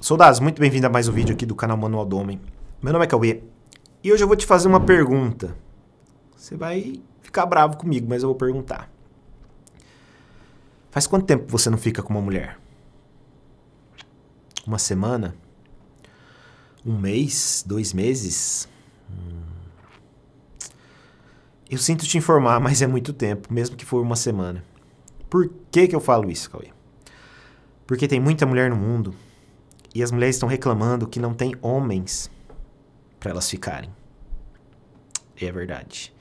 Soldados, muito bem-vindo a mais um vídeo aqui do canal Manual do Homem. Meu nome é Cauê e hoje eu vou te fazer uma pergunta. Você vai ficar bravo comigo, mas eu vou perguntar. Faz quanto tempo você não fica com uma mulher? Uma semana? Um mês? Dois meses? Hum. Eu sinto te informar, mas é muito tempo, mesmo que for uma semana. Por que, que eu falo isso, Cauê? Porque tem muita mulher no mundo e as mulheres estão reclamando que não tem homens para elas ficarem. E é verdade.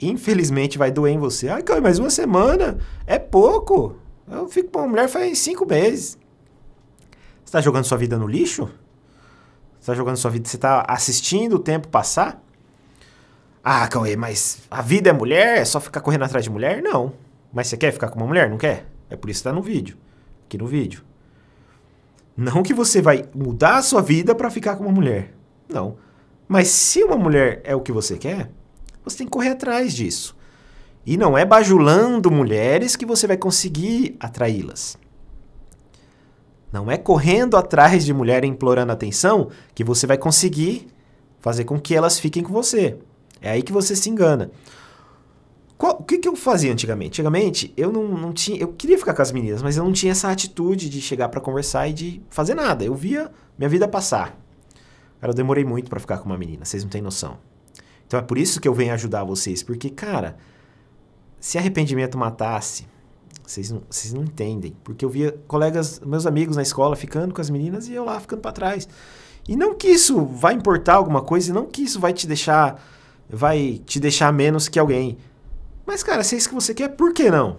Infelizmente vai doer em você. Ai, Caio, mais uma semana é pouco. Eu fico com uma mulher faz cinco meses. Você tá jogando sua vida no lixo? Você tá jogando sua vida, você tá assistindo o tempo passar? Ah, Cauê, mas a vida é mulher, é só ficar correndo atrás de mulher? Não. Mas você quer ficar com uma mulher? Não quer? É por isso que tá no vídeo. Aqui no vídeo. Não que você vai mudar a sua vida para ficar com uma mulher. Não. Mas se uma mulher é o que você quer, você tem que correr atrás disso. E não é bajulando mulheres que você vai conseguir atraí-las. Não é correndo atrás de mulher e implorando atenção que você vai conseguir fazer com que elas fiquem com você. É aí que você se engana. Qual, o que, que eu fazia antigamente? Antigamente, eu não, não tinha. Eu queria ficar com as meninas, mas eu não tinha essa atitude de chegar para conversar e de fazer nada. Eu via minha vida passar. Cara, eu demorei muito para ficar com uma menina, vocês não têm noção. Então é por isso que eu venho ajudar vocês, porque, cara, se arrependimento matasse, vocês não, vocês não entendem. Porque eu via colegas, meus amigos na escola ficando com as meninas e eu lá ficando para trás. E não que isso vai importar alguma coisa, e não que isso vai te deixar. Vai te deixar menos que alguém. Mas, cara, se é isso que você quer, por que não?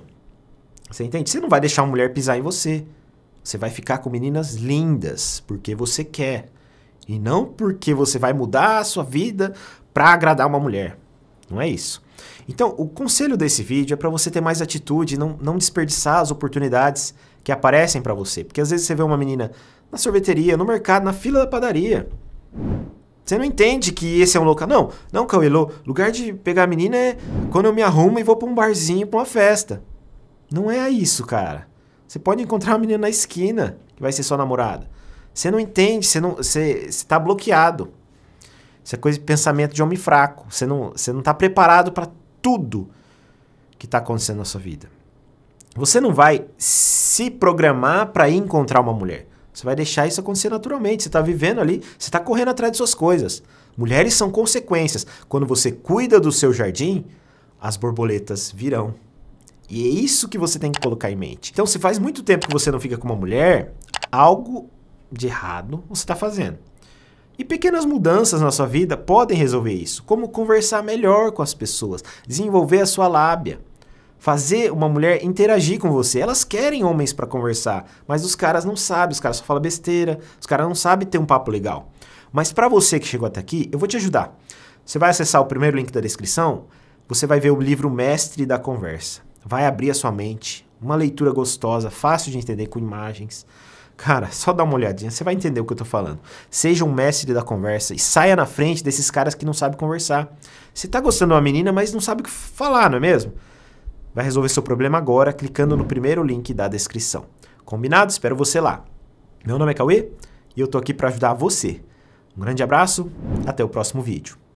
Você entende? Você não vai deixar uma mulher pisar em você. Você vai ficar com meninas lindas porque você quer. E não porque você vai mudar a sua vida para agradar uma mulher. Não é isso. Então, o conselho desse vídeo é para você ter mais atitude, não, não desperdiçar as oportunidades que aparecem para você. Porque às vezes você vê uma menina na sorveteria, no mercado, na fila da padaria. Você não entende que esse é um local. Não, não, Cauê, lugar de pegar a menina é quando eu me arrumo e vou pra um barzinho, pra uma festa. Não é isso, cara. Você pode encontrar uma menina na esquina que vai ser sua namorada. Você não entende, você, não, você, você tá bloqueado. Isso é coisa de pensamento de homem fraco. Você não, você não tá preparado para tudo que tá acontecendo na sua vida. Você não vai se programar para encontrar uma mulher. Você vai deixar isso acontecer naturalmente. Você está vivendo ali, você está correndo atrás de suas coisas. Mulheres são consequências. Quando você cuida do seu jardim, as borboletas virão. E é isso que você tem que colocar em mente. Então, se faz muito tempo que você não fica com uma mulher, algo de errado você está fazendo. E pequenas mudanças na sua vida podem resolver isso, como conversar melhor com as pessoas, desenvolver a sua lábia fazer uma mulher interagir com você. Elas querem homens para conversar, mas os caras não sabem, os caras só falam besteira, os caras não sabem ter um papo legal. Mas para você que chegou até aqui, eu vou te ajudar. Você vai acessar o primeiro link da descrição, você vai ver o livro Mestre da Conversa. Vai abrir a sua mente, uma leitura gostosa, fácil de entender com imagens. Cara, só dá uma olhadinha, você vai entender o que eu tô falando. Seja um mestre da conversa e saia na frente desses caras que não sabem conversar. Você tá gostando de uma menina, mas não sabe o que falar, não é mesmo? vai resolver seu problema agora clicando no primeiro link da descrição. Combinado? Espero você lá. Meu nome é Cauê e eu tô aqui para ajudar você. Um grande abraço, até o próximo vídeo.